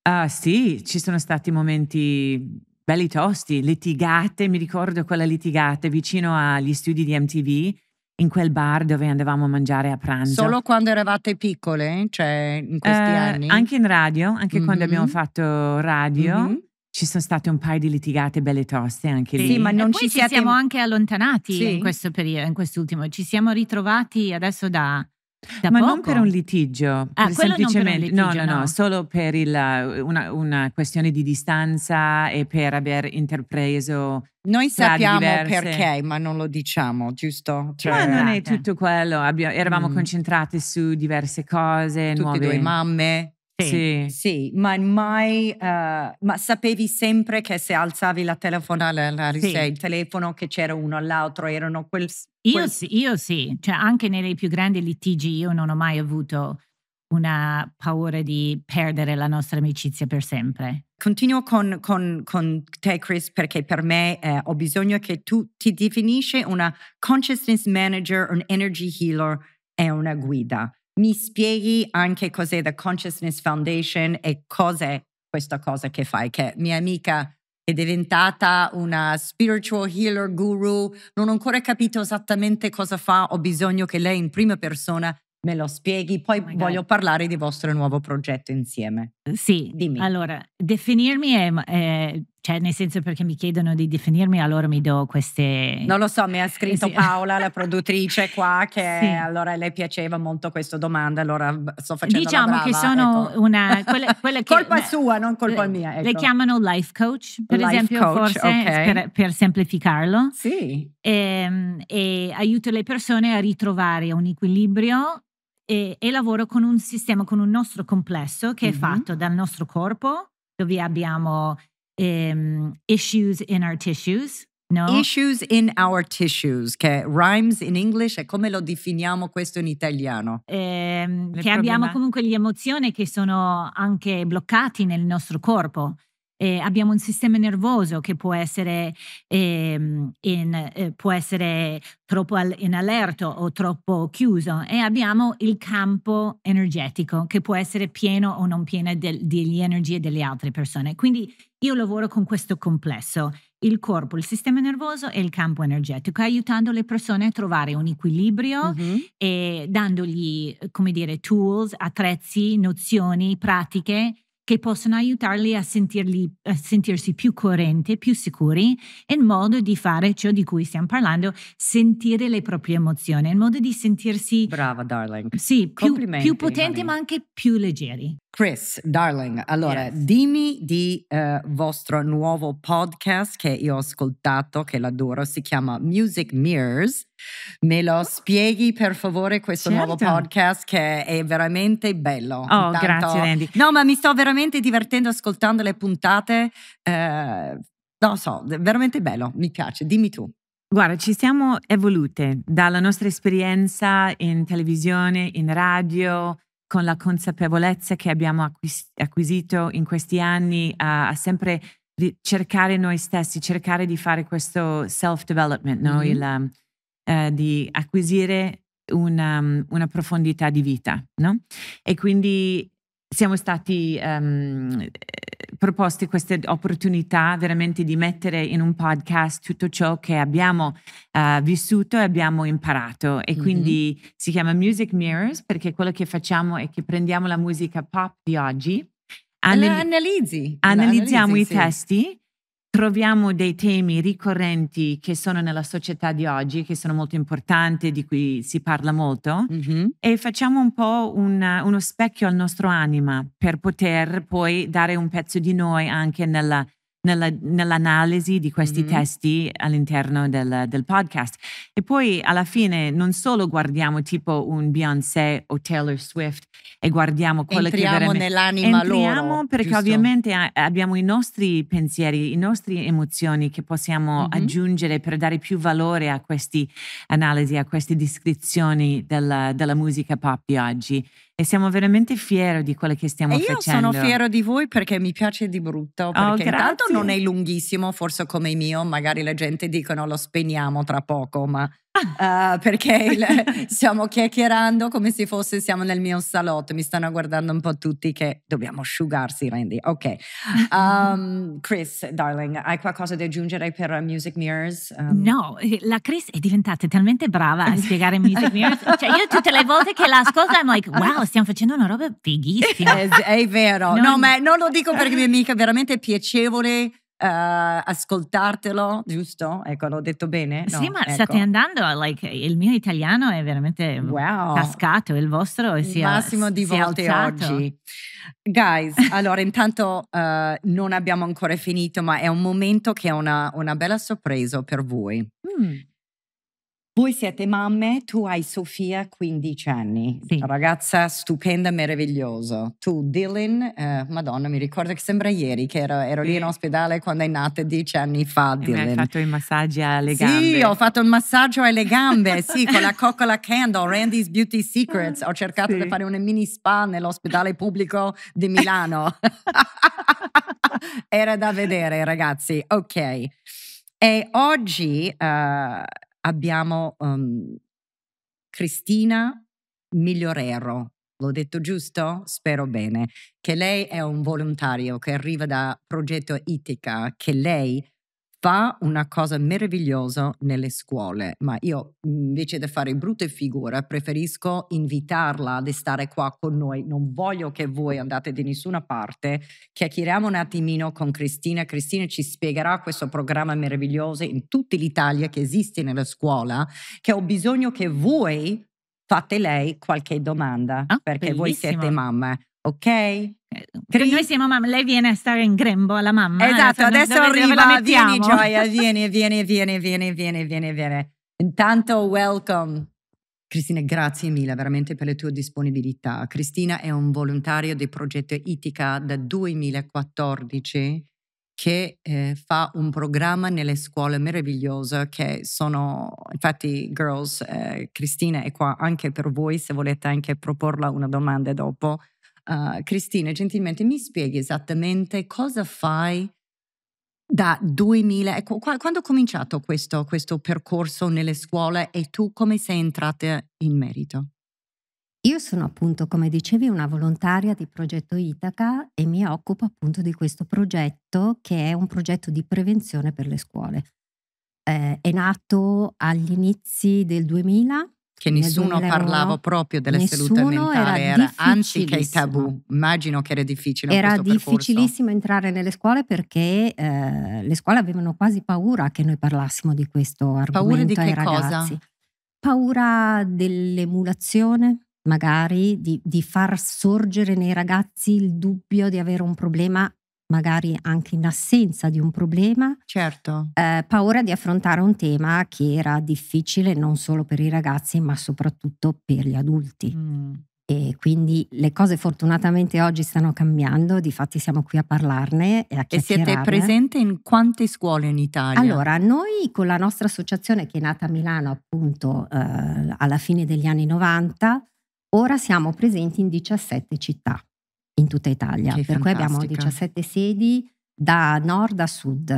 Ah sì, ci sono stati momenti belli tosti, litigate, mi ricordo quella litigata vicino agli studi di MTV, in quel bar dove andavamo a mangiare a pranzo. Solo quando eravate piccole, cioè in questi eh, anni? Anche in radio, anche mm-hmm. quando abbiamo fatto radio. Mm-hmm. Ci sono state un paio di litigate belle toste anche lì. Sì, ma non ci, siate... ci, siamo anche allontanati sì. in questo periodo, in quest'ultimo. Ci siamo ritrovati adesso da da Ma poco? non per un litigio, ah, per semplicemente per litigio, no, no, no, no, solo per il, una, una, questione di distanza e per aver intrapreso. Noi sappiamo diverse. perché, ma non lo diciamo, giusto? Cioè, ma non è eh. tutto quello. Abbiamo, eravamo mm. concentrate su diverse cose. Tutte nuove. due mamme. Sì. sì, ma mai, uh, ma sapevi sempre che se alzavi la telefona, la, la, sì. il telefono, che c'era uno all'altro, erano quel, quel... Io sì, io sì, cioè anche nei più grandi litigi io non ho mai avuto una paura di perdere la nostra amicizia per sempre. Continuo con, con, con te Chris perché per me eh, ho bisogno che tu ti definisci una consciousness manager, un energy healer e una guida mi spieghi anche cos'è The Consciousness Foundation e cos'è questa cosa che fai, che mia amica è diventata una spiritual healer guru, non ho ancora capito esattamente cosa fa, ho bisogno che lei in prima persona me lo spieghi, poi oh voglio parlare di vostro nuovo progetto insieme. Sì, dimmi. Allora, definirmi è, è cioè, nel senso perché mi chiedono di definirmi, allora mi do queste. Non lo so, mi ha scritto sì. Paola, la *laughs* produttrice qua, che sì. allora lei piaceva molto questa domanda, allora sto facendo Diciamo brava, che sono ecco. una. Quelle, *laughs* quelle che, colpa sua, non colpa le, mia. Ecco. Le chiamano life coach, per life esempio, coach, forse okay. per, per, semplificarlo. Sì. E, ehm, e aiuto le persone a ritrovare un equilibrio e, e, lavoro con un sistema, con un nostro complesso che mm-hmm. è fatto dal nostro corpo, dove abbiamo um, issues in our tissues. No? Issues in our tissues, che rhymes in English, è come lo definiamo questo in italiano? Ehm, che abbiamo comunque le emozioni che sono anche bloccate nel nostro corpo eh, abbiamo un sistema nervoso che può essere, eh, in, eh, può essere troppo al, in allerto o troppo chiuso e abbiamo il campo energetico che può essere pieno o non pieno del, delle energie delle altre persone. Quindi io lavoro con questo complesso, il corpo, il sistema nervoso e il campo energetico, aiutando le persone a trovare un equilibrio uh-huh. e dandogli, come dire, tools, attrezzi, nozioni, pratiche che possono aiutarli a, sentirli, a sentirsi più coerenti, più sicuri, in modo di fare ciò di cui stiamo parlando, sentire le proprie emozioni, in modo di sentirsi... Brava, darling. Sì, più, più potenti ma anche più leggeri. Chris, darling, allora yes. dimmi di eh, vostro nuovo podcast che io ho ascoltato, che l'adoro, si chiama Music Mirrors. Me lo oh. spieghi per favore questo certo. nuovo podcast che è veramente bello. Oh, Intanto, grazie Randy. No, ma mi sto veramente divertendo ascoltando le puntate. Eh, non so, è veramente bello, mi piace. Dimmi tu. Guarda, ci siamo evolute dalla nostra esperienza in televisione, in radio, con la consapevolezza che abbiamo acquisito in questi anni a, a sempre cercare noi stessi, cercare di fare questo self-development, no? mm -hmm. eh, di acquisire una, ehm, una, profondità di vita. No? E quindi siamo stati um, proposte queste opportunità veramente di mettere in un podcast tutto ciò che abbiamo uh, vissuto e abbiamo imparato e mm-hmm. quindi si chiama Music Mirrors perché quello che facciamo è che prendiamo la musica pop di oggi, anal- analizzi, analizziamo analizzi, i sì. testi troviamo dei temi ricorrenti che sono nella società di oggi, che sono molto importanti, di cui si parla molto, mm-hmm. e facciamo un po' una, uno specchio al nostro anima per poter poi dare un pezzo di noi anche nella nella, nell'analisi di questi mm-hmm. testi all'interno del, del, podcast. E poi alla fine non solo guardiamo tipo un Beyoncé o Taylor Swift e guardiamo quello entriamo che veramente... nell'anima entriamo loro. perché giusto? ovviamente abbiamo i nostri pensieri, le nostre emozioni che possiamo mm-hmm. aggiungere per dare più valore a queste analisi, a queste descrizioni della, della musica pop di oggi. E siamo veramente fieri di quello che stiamo e io facendo. Io sono fiero di voi perché mi piace di brutto, oh, perché oh, intanto non è lunghissimo, forse come il mio, magari la gente dicono lo spegniamo tra poco, ma Uh, perché il, *laughs* stiamo chiacchierando come se fosse siamo nel mio salotto, mi stanno guardando un po' tutti che dobbiamo asciugarsi Randy, ok. *laughs* Um, Chris, darling, hai qualcosa da aggiungere per Music Mirrors? Um. No, eh, la Chris è diventata talmente brava a spiegare Music Mirrors, cioè io tutte le volte che la ascolto I'm like wow stiamo facendo una roba fighissima. È, è vero, non, no, ma non lo dico perché mia amica, veramente piacevole Uh, ascoltartelo, giusto? Ecco, l'ho detto bene? No, sì, ma ecco. state andando, like, il mio italiano è veramente wow. cascato, il vostro è si Il massimo di volte alzato. oggi. Guys, allora intanto uh, non abbiamo ancora finito, ma è un momento che è una, una bella sorpresa per voi. Mm. Voi siete mamme, tu hai Sofia 15 anni, sì. ragazza stupenda, meravigliosa. Tu Dylan, eh, madonna mi ricordo che sembra ieri che ero, ero sì. lì in ospedale quando è nata dieci anni fa eh, Dylan. E mi hai fatto i massaggi alle gambe. Sì, ho fatto il massaggio alle gambe, *laughs* sì, con la Coca-Cola Candle, Randy's Beauty Secrets. Ho cercato sì. di fare una mini spa nell'ospedale pubblico di *laughs* Milano. Era da vedere ragazzi, ok. E oggi... Uh, abbiamo um, Cristina Migliorero, l'ho detto giusto? Spero bene, che lei è un volontario che arriva da Progetto Itica, che lei fa una cosa meravigliosa nelle scuole, ma io invece di fare brutte figure preferisco invitarla ad stare qua con noi, non voglio che voi andate da nessuna parte, chiacchieriamo un attimino con Cristina, Cristina ci spiegherà questo programma meraviglioso in tutta l'Italia che esiste nella scuola, che ho bisogno che voi fate lei qualche domanda ah, perché bellissima. voi siete mamme ok? Perché noi siamo mamma, lei viene a stare in grembo alla mamma. Eh, esatto, adesso arriva, vieni *laughs* Gioia, vieni, vieni, vieni, vieni, vieni, vieni, vieni. Intanto welcome. Cristina, grazie mille veramente per la tua disponibilità. Cristina è un volontario del progetto ITICA da 2014 che eh, fa un programma nelle scuole meravigliose che sono, infatti, girls, eh, Cristina è qua anche per voi se volete anche proporla una domanda dopo uh, eh, Cristina, gentilmente mi spieghi esattamente cosa fai da 2000, ecco, qua, quando è cominciato questo, questo percorso nelle scuole e tu come sei entrata in merito? Io sono appunto, come dicevi, una volontaria di Progetto Itaca e mi occupo appunto di questo progetto che è un progetto di prevenzione per le scuole. Eh, è nato agli inizi del 2000 che nessuno parlava proprio della salute mentale, era, era anziché tabù. Immagino che era difficile. Era difficilissimo entrare nelle scuole perché eh, le scuole avevano quasi paura che noi parlassimo di questo argomento paura di che Cosa? Paura dell'emulazione, magari di, di, far sorgere nei ragazzi il dubbio di avere un problema magari anche in assenza di un problema, certo. Eh, paura di affrontare un tema che era difficile non solo per i ragazzi ma soprattutto per gli adulti. Mm. E quindi le cose fortunatamente oggi stanno cambiando, difatti siamo qui a parlarne e a chiacchierarne. E siete presenti in quante scuole in Italia? Allora, noi con la nostra associazione che è nata a Milano appunto eh, alla fine degli anni 90, ora siamo presenti in 17 città in tutta Italia, che per fantastica. cui abbiamo 17 sedi da nord a sud.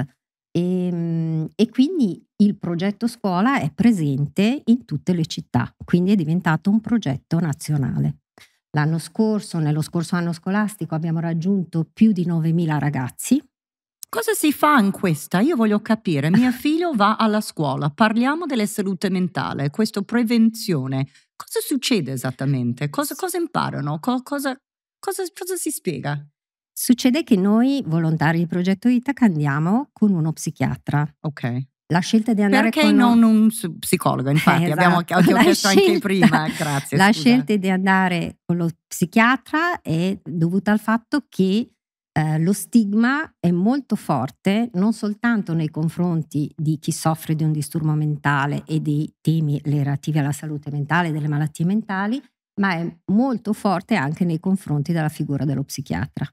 E, ehm, e, quindi il progetto scuola è presente in tutte le città, quindi è diventato un progetto nazionale. L'anno scorso, nello scorso anno scolastico, abbiamo raggiunto più di 9.000 ragazzi. Cosa si fa in questa? Io voglio capire. Mio *laughs* figlio va alla scuola, parliamo della salute mentale, questa prevenzione. Cosa succede esattamente? Cosa, cosa imparano? cosa, cosa, cosa si spiega? Succede che noi volontari di progetto ITAC andiamo con uno psichiatra. Ok. La scelta di andare Perché con non un psicologo, eh, infatti, esatto. abbiamo ti ho chiesto scelta, anche prima, grazie. La scusa. scelta di andare con lo psichiatra è dovuta al fatto che eh, lo stigma è molto forte non soltanto nei confronti di chi soffre di un disturbo mentale e dei temi relativi alla salute mentale e delle malattie mentali, ma è molto forte anche nei confronti della figura dello psichiatra.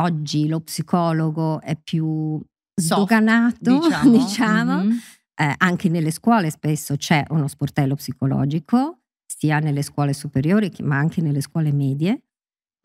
Oggi lo psicologo è più sdoganato, *laughs* diciamo, diciamo. Mm -hmm. eh, anche nelle scuole spesso c'è uno sportello psicologico, sia nelle scuole superiori ma anche nelle scuole medie,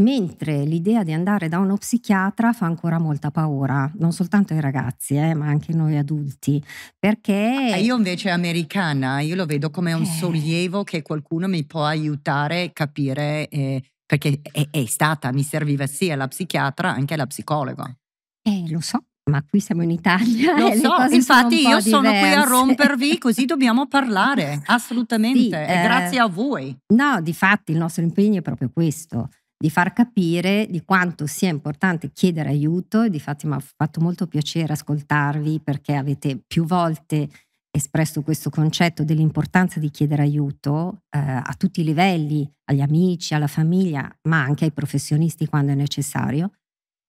mentre l'idea di andare da uno psichiatra fa ancora molta paura, non soltanto ai ragazzi, eh, ma anche noi adulti, perché... Ah, io invece americana, io lo vedo come un eh. sollievo che qualcuno mi può aiutare a capire, eh, perché è, è, stata, mi serviva sia la psichiatra anche la psicologa. Eh, lo so. Ma qui siamo in Italia. Lo *laughs* so, infatti sono io sono qui a rompervi, così dobbiamo parlare, *laughs* assolutamente. Sì, eh, grazie a voi. No, di fatti il nostro impegno è proprio questo di far capire di quanto sia importante chiedere aiuto. Difatti mi ha fatto molto piacere ascoltarvi perché avete più volte espresso questo concetto dell'importanza di chiedere aiuto eh, a tutti i livelli, agli amici, alla famiglia, ma anche ai professionisti quando è necessario.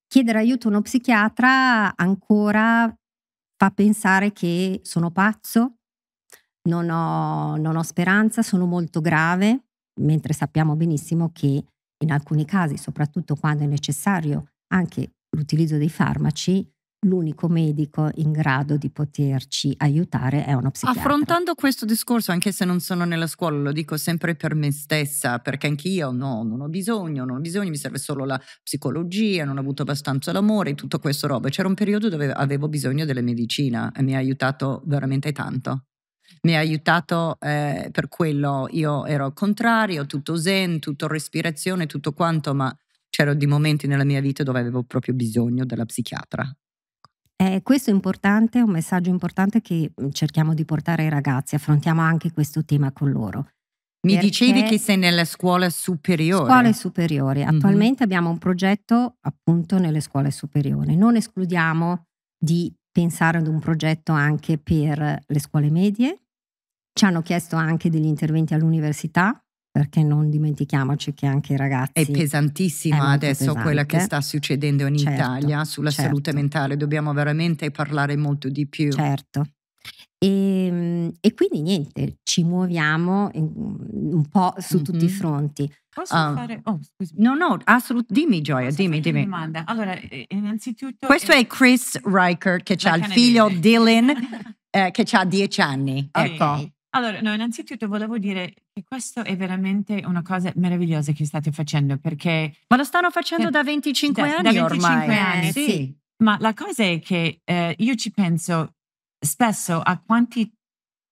Chiedere aiuto a uno psichiatra ancora fa pensare che sono pazzo, non ho, non ho speranza, sono molto grave, mentre sappiamo benissimo che in alcuni casi, soprattutto quando è necessario anche l'utilizzo dei farmaci, l'unico medico in grado di poterci aiutare è uno psichiatra. Affrontando questo discorso, anche se non sono nella scuola, lo dico sempre per me stessa, perché anch'io no, non ho bisogno, non ho bisogno, mi serve solo la psicologia, non ho avuto abbastanza l'amore, tutto questo roba. C'era un periodo dove avevo bisogno della medicina e mi ha aiutato veramente tanto mi ha aiutato eh, per quello. Io ero contrario, tutto zen, tutto respirazione, tutto quanto, ma c'erano dei momenti nella mia vita dove avevo proprio bisogno della psichiatra. Eh, questo è importante, un messaggio importante che mm, cerchiamo di portare ai ragazzi, affrontiamo anche questo tema con loro. Mi dicevi che sei nella scuola superiore. Scuole superiori. Mhm. Attualmente mm-hmm. abbiamo un progetto appunto nelle scuole superiori. Non escludiamo di pensare ad un progetto anche per le scuole medie, ci hanno chiesto anche degli interventi all'università, perché non dimentichiamoci che anche i ragazzi... È pesantissima è adesso pesante. quella che sta succedendo in certo, Italia sulla certo. salute mentale, dobbiamo veramente parlare molto di più. Certo. E, ehm, e quindi niente, ci muoviamo mm, un po' su mm-hmm. tutti i mhm. fronti. Posso uh, fare? Oh, scusami. No, no, assolutamente. Dimmi, Gioia, Posso dimmi, dimmi. Domanda. Allora, innanzitutto. Questo è Chris Riker che ha il figlio Dylan *laughs* eh, che ha dieci anni. Okay. Ecco. Allora, no, innanzitutto volevo dire che questo è veramente una cosa meravigliosa che state facendo perché... Ma lo stanno facendo da 25 da, anni da 25 ormai. anni, eh, sì. Ma la cosa è che eh, io ci penso spesso a quanti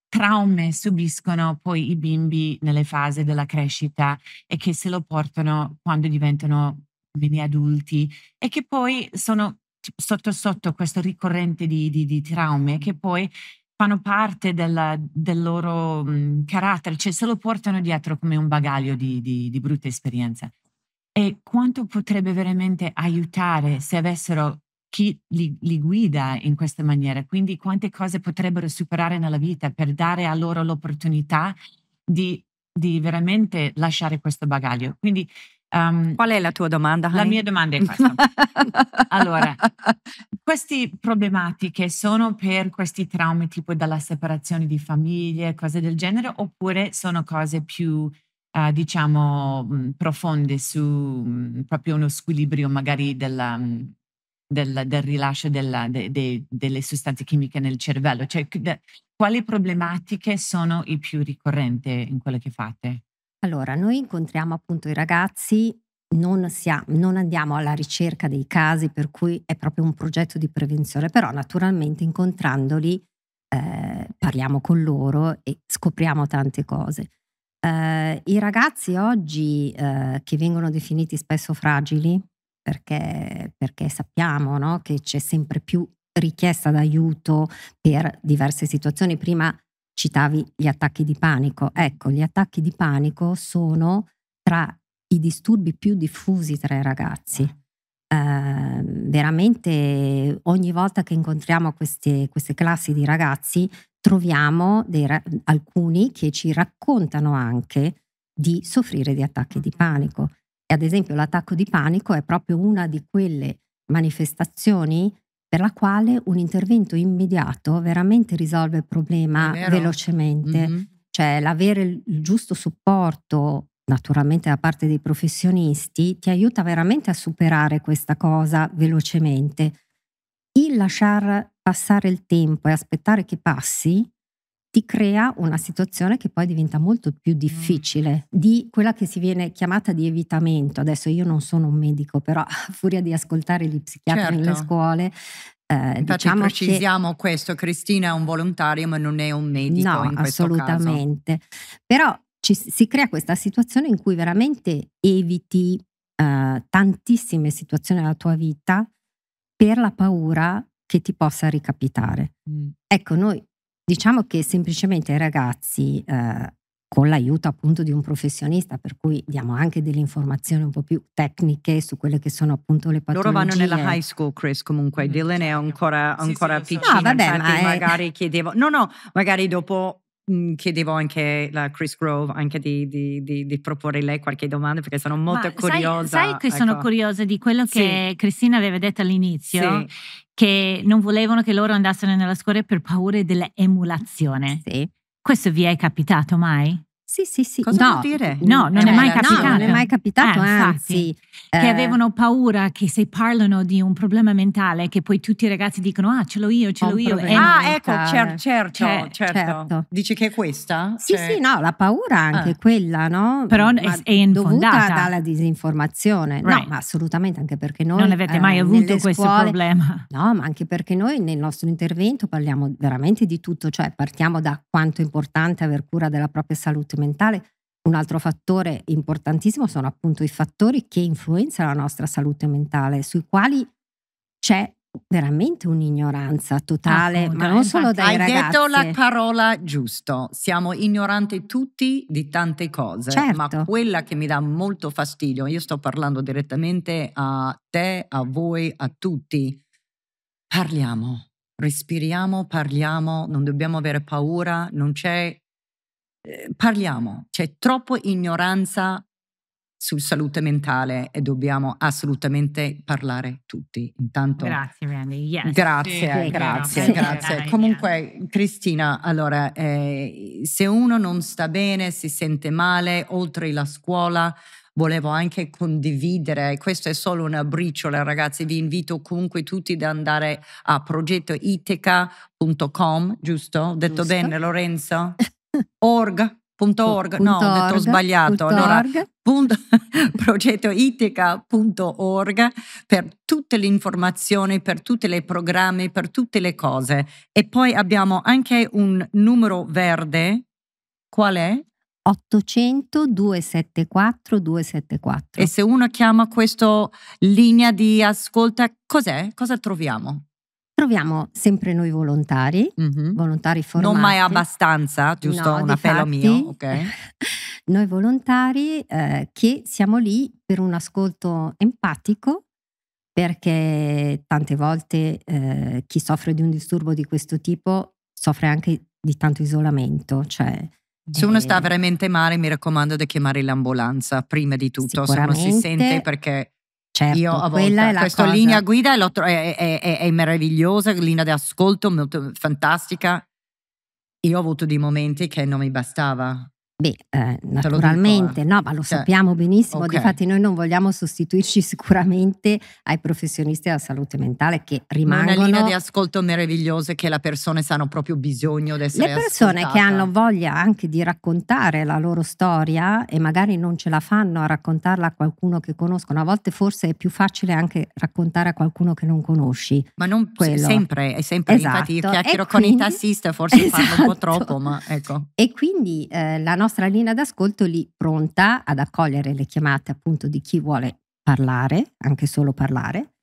traumi subiscono poi i bimbi nelle fasi della crescita e che se lo portano quando diventano bimbi adulti e che poi sono sotto sotto questo ricorrente di, di, di traume che poi fanno parte della, del loro mh, carattere, cioè se lo portano dietro come un bagaglio di, di, di brutta esperienza. E quanto potrebbe veramente aiutare se avessero chi li, li, guida in questa maniera, quindi quante cose potrebbero superare nella vita per dare a loro l'opportunità di, di veramente lasciare questo bagaglio. Quindi Um, Qual è la tua domanda? Honey? La mia domanda è questa. *laughs* allora, queste problematiche sono per questi traumi tipo dalla separazione di famiglie, cose del genere, oppure sono cose più, uh, diciamo, mm, profonde su mh, mm, proprio uno squilibrio magari della, mh, mm, del, del, rilascio della, de, de, delle sostanze chimiche nel cervello? Cioè, de, quali problematiche sono i più ricorrenti in quello che fate? Allora, noi incontriamo appunto i ragazzi, non, siamo, non, andiamo alla ricerca dei casi per cui è proprio un progetto di prevenzione, però naturalmente incontrandoli eh, parliamo con loro e scopriamo tante cose. Eh, I ragazzi oggi eh, che vengono definiti spesso fragili, perché, perché sappiamo no, che c'è sempre più richiesta d'aiuto per diverse situazioni, prima Citavi gli attacchi di panico. Ecco, gli attacchi di panico sono tra i disturbi più diffusi tra i ragazzi. Eh, veramente ogni volta che incontriamo queste, queste classi di ragazzi troviamo dei, alcuni che ci raccontano anche di soffrire di attacchi di panico. E ad esempio l'attacco di panico è proprio una di quelle manifestazioni per la quale un intervento immediato veramente risolve il problema velocemente. Mm-hmm. Cioè l'avere il giusto supporto naturalmente da parte dei professionisti, ti aiuta veramente a superare questa cosa velocemente. Il lasciar passare il tempo e aspettare che passi ti crea una situazione che poi diventa molto più mm. difficile di quella che si viene chiamata di evitamento. Adesso io non sono un medico, però *laughs* a furia di ascoltare gli psichiatri certo. nelle scuole, eh, Infatti diciamo precisiamo che, questo, Cristina è un volontario ma non è un medico no, assolutamente. Caso. Però ci, si crea questa situazione in cui veramente eviti eh, tantissime situazioni della tua vita per la paura che ti possa ricapitare. Mm. Ecco, noi Diciamo che semplicemente i ragazzi, eh, con l'aiuto appunto di un professionista, per cui diamo anche delle informazioni un po' più tecniche su quelle che sono appunto le patologie. Loro vanno nella high school, Chris, comunque. Mm-hmm. Dylan è ancora, sì, ancora sì, ah, piccino, so. no, vabbè, ma magari chiedevo... No, no, magari dopo Mhmm, chiedevo anche a Chris Grove anche di, di, di, di, proporre lei qualche domanda perché sono molto Ma curiosa. Sai, sai che ecco. sono curiosa di quello che sì. Cristina aveva detto all'inizio? Sì. Che non volevano che loro andassero nella scuola per paura dell'emulazione. Sì. Questo vi è capitato mai? Sì, sì, sì. Cosa no, vuol dire? No, non cioè, è eh, mai capitato. No, non è mai capitato, eh, anzi. Infatti, eh. avevano paura che se parlano di un problema mentale che poi tutti i ragazzi dicono ah ce l'ho io, ce l'ho io. Eh, ah ecco, cer certo, cioè, certo, certo. Dici che è questa? Sì, cioè... sì, no, la paura anche ah. quella, no? Però ma è infondata. Dovuta dalla disinformazione. Right. No, ma assolutamente, anche perché noi… Non avete mai eh, avuto questo scuole, problema. No, ma anche perché noi nel nostro intervento parliamo veramente di tutto, cioè partiamo da quanto è importante aver cura della propria salute mentale. Un altro fattore importantissimo sono appunto i fattori che influenzano la nostra salute mentale, sui quali c'è veramente un'ignoranza totale, ah, ma non solo dai Hai ragazzi. detto la parola giusta, siamo ignoranti tutti di tante cose, certo. ma quella che mi dà molto fastidio, io sto parlando direttamente a te, a voi, a tutti, parliamo, respiriamo, parliamo, non dobbiamo avere paura, non c'è Ehm, parliamo, c'è troppa ignoranza sul salute mentale e dobbiamo assolutamente parlare tutti. Intanto, grazie Randy. Yes. Grazie, sì, grazie, sì, grazie. Sì, Comunque Cristina, allora, eh, se uno non sta bene, si sente male, oltre la scuola, volevo anche condividere, questo è solo una briciola ragazzi, vi invito comunque tutti ad andare a progettoitica.com, giusto? Ho detto giusto. bene Lorenzo? *laughs* Org.org, no, ho detto org, sbagliato. Allora, punto, *laughs* progettoitica.org per tutte le informazioni, per tutti i programmi, per tutte le cose. E poi abbiamo anche un numero verde. Qual è? 800 274 274. E se uno chiama questa linea di ascolta, cos'è? Cosa troviamo? Troviamo sempre noi volontari, mm-hmm. volontari formati. Non mai abbastanza, giusto? No, Una pelo mio, ok. *laughs* Noi volontari eh, che siamo lì per un ascolto empatico, perché tante volte eh, chi soffre di un disturbo di questo tipo soffre anche di tanto isolamento, cioè se uno sta eh, veramente male, mi raccomando di chiamare l'ambulanza prima di tutto, se uno si sente perché certo, Io a volte, questa cosa. linea guida tro- è, è, è, è, meravigliosa, linea di ascolto molto fantastica. Io ho avuto dei momenti che non mi bastava Beh, eh, naturalmente, dico, eh. no, ma lo cioè, sappiamo benissimo, okay. infatti noi non vogliamo sostituirci *laughs* sicuramente ai professionisti della salute mentale che rimangono... Una linea di ascolto meravigliose che le persone sanno proprio bisogno di essere Le persone ascoltate. che hanno voglia anche di raccontare la loro storia e magari non ce la fanno a raccontarla a qualcuno che conoscono, a volte forse è più facile anche raccontare a qualcuno che non conosci. Ma non quello. sempre, è sempre, esatto. infatti io chiacchiero e con quindi, i tassisti, forse esatto. fanno un po' *laughs* esatto. troppo, ma ecco. E quindi eh, la nostra nostra linea d'ascolto lì pronta ad accogliere le chiamate appunto di chi vuole parlare, anche solo parlare.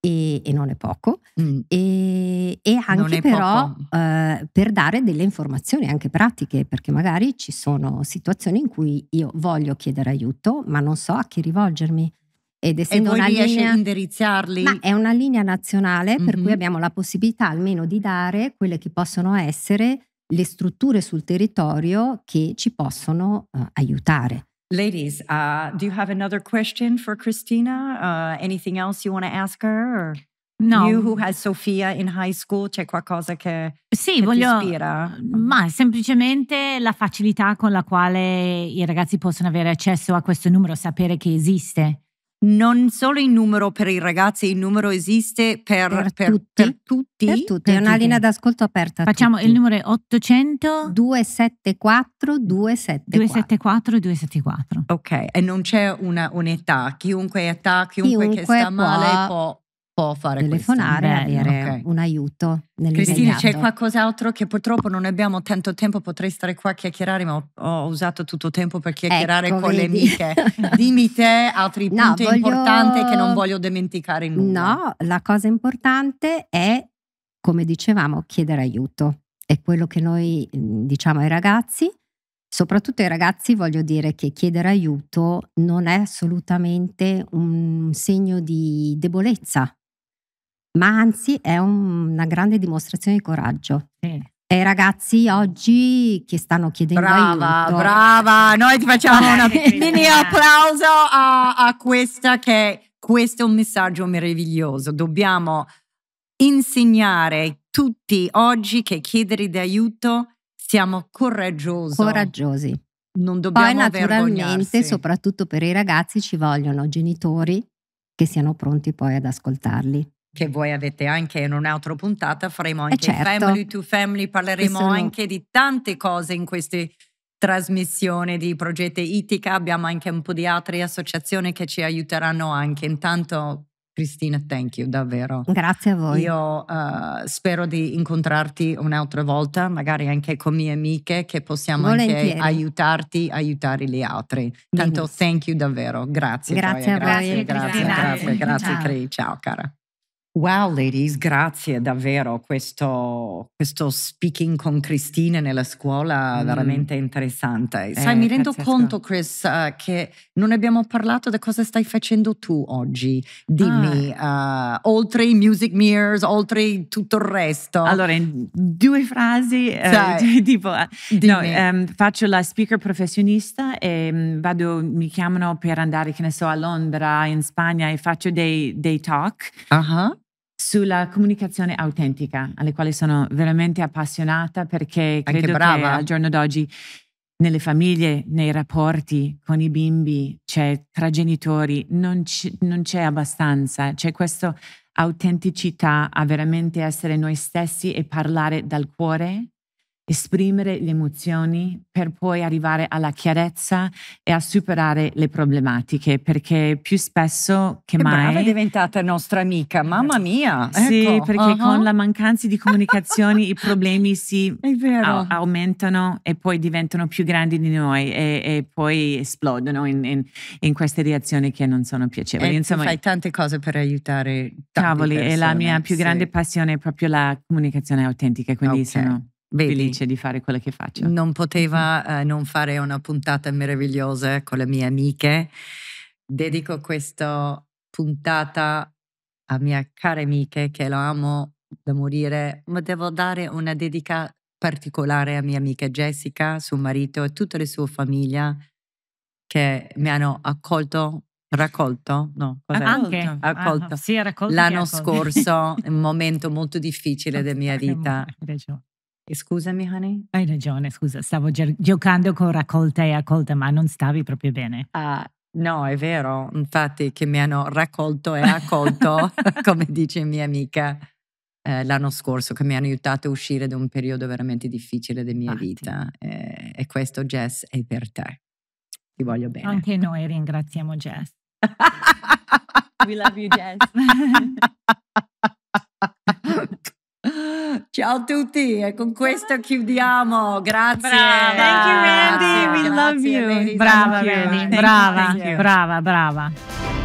E, e non è poco, mm. e, e, anche però eh, per dare delle informazioni anche pratiche, perché magari ci sono situazioni in cui io voglio chiedere aiuto, ma non so a chi rivolgermi. Ed essendo e voi una linea, indirizzarli? Ma è una linea nazionale mm-hmm. per cui mm-hmm. abbiamo la possibilità almeno di dare quelle che possono essere le strutture sul territorio che ci possono uh, aiutare. Ladies, uh, do you have another question for Christina? Uh, anything else you want to ask her? Or no. You who had Sofia in high school, c'è qualcosa che, sì, che voglio, ispira? Ma mm-hmm. semplicemente la facilità con la quale i ragazzi possono avere accesso a questo numero, sapere che esiste non solo il numero per i ragazzi, il numero esiste per, per, per, tutti. per tutti. Per tutti. è una linea d'ascolto aperta. Facciamo il numero è 800 274 274 274 274. Ok, e non c'è una, un'età, chiunque età, chiunque, chiunque che sta può, male può può fare telefonare questo. avere okay. un aiuto. Cristina, c'è qualcos'altro che purtroppo non abbiamo tanto tempo, potrei stare qua a chiacchierare, ma ho, ho usato tutto il tempo per chiacchierare ecco, con vedi. le amiche. *laughs* Dimmi te altri no, punti voglio... importanti che non voglio dimenticare nulla. No, la cosa importante è, come dicevamo, chiedere aiuto. È quello che noi mm, diciamo ai ragazzi. Soprattutto ai ragazzi voglio dire che chiedere aiuto non è assolutamente un segno di debolezza, ma anzi è un, una grande dimostrazione di coraggio. Sì. E ragazzi oggi che stanno chiedendo brava, aiuto. Brava, noi ti facciamo un *laughs* mini applauso a, a questa che questo è un messaggio meraviglioso. Dobbiamo insegnare tutti oggi che chiedere di aiuto siamo coraggiosi. Coraggiosi. Non dobbiamo Poi naturalmente, soprattutto per i ragazzi, ci vogliono genitori che siano pronti poi ad ascoltarli che voi avete anche in un'altra puntata, faremo eh, anche certo. Family to Family, parleremo Questo anche di tante cose in queste trasmissioni di progetti ITICA, abbiamo anche un po' di altre associazioni che ci aiuteranno anche. Intanto Cristina, thank you davvero. Grazie a voi. Io uh, spero di incontrarti un'altra volta, magari anche con mie amiche, che possiamo Volentieri. anche aiutarti, aiutare gli altri. Intanto thank you davvero, grazie. Grazie Gioia. a voi. Grazie, grazie, grazie, grazie, grazie, grazie, grazie, grazie, grazie, grazie, grazie, Wow, ladies, grazie davvero. Questo, questo speaking con Cristina nella scuola è mm. veramente interessante. Eh, Sai, mi rendo conto, Chris, uh, che non abbiamo parlato di cosa stai facendo tu oggi. Dimmi, ah. uh, oltre i music mirrors, oltre tutto il resto. Allora, in due frasi, eh, Sai, uh, *laughs* tipo, no, um, faccio la speaker professionista e um, vado, mi chiamano per andare, che ne so, a Londra, in Spagna e faccio dei, dei talk. Uh-huh sulla comunicazione autentica, alle quali sono veramente appassionata perché credo che al giorno d'oggi nelle famiglie, nei rapporti con i bimbi, cioè tra genitori, non, c- non c'è abbastanza, c'è questa autenticità a veramente essere noi stessi e parlare dal cuore esprimere le emozioni per poi arrivare alla chiarezza e a superare le problematiche, perché più spesso che, che mai... è diventata nostra amica, mamma mia! Sì, ecco. perché uh-huh. con la uh-huh. mancanza di comunicazioni i problemi si a- *laughs* aumentano e poi diventano più grandi di noi e, e poi esplodono in, in, in, queste reazioni che non sono piacevoli. E Insomma, fai tante cose per aiutare tante cavoli, persone, e la mia più grande passione è proprio la comunicazione autentica, quindi okay. sono Vedi, felice di fare quello che faccio. Non poteva *laughs* eh, non fare una puntata meravigliosa con le mie amiche. Dedico questa puntata a mia cara amiche che lo amo da morire, ma devo dare una dedica particolare a mia amica Jessica, suo marito e tutta la sua famiglia che mi hanno accolto, raccolto, no, ah, Anche, accolto ah, ah sì, l'anno scorso, un *laughs* momento molto difficile della mia vita. Scusami, honey. Hai ragione, scusa, stavo giocando con raccolta e accolta, ma non stavi proprio bene. Ah, no, è vero, infatti che mi hanno raccolto e accolto, *laughs* come dice mia amica eh, l'anno scorso, che mi hanno aiutato a uscire da un periodo veramente difficile della mia infatti. vita. Eh, e questo, Jess, è per te. Ti voglio bene. Anche noi ringraziamo Jess. *laughs* We love you, Jess. *laughs* Ciao a tutti e con questo chiudiamo. Grazie. Brava. Thank you Randy, we love you. Brava Randy, brava, brava, brava.